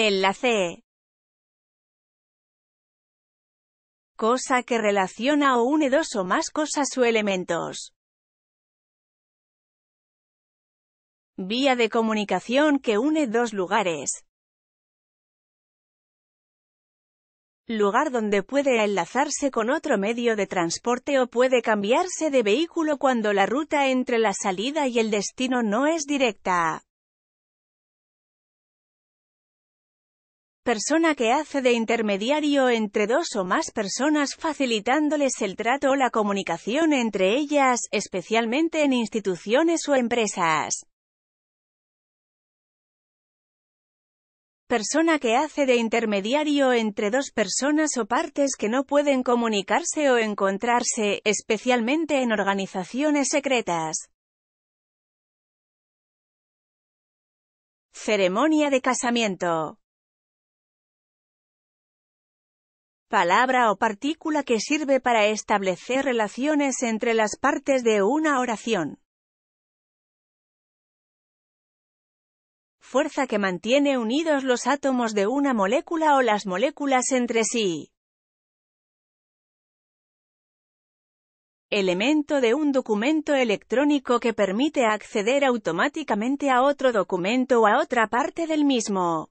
Enlace. Cosa que relaciona o une dos o más cosas o elementos. Vía de comunicación que une dos lugares. Lugar donde puede enlazarse con otro medio de transporte o puede cambiarse de vehículo cuando la ruta entre la salida y el destino no es directa. persona que hace de intermediario entre dos o más personas facilitándoles el trato o la comunicación entre ellas, especialmente en instituciones o empresas. persona que hace de intermediario entre dos personas o partes que no pueden comunicarse o encontrarse, especialmente en organizaciones secretas. Ceremonia de casamiento palabra o partícula que sirve para establecer relaciones entre las partes de una oración. Fuerza que mantiene unidos los átomos de una molécula o las moléculas entre sí. Elemento de un documento electrónico que permite acceder automáticamente a otro documento o a otra parte del mismo.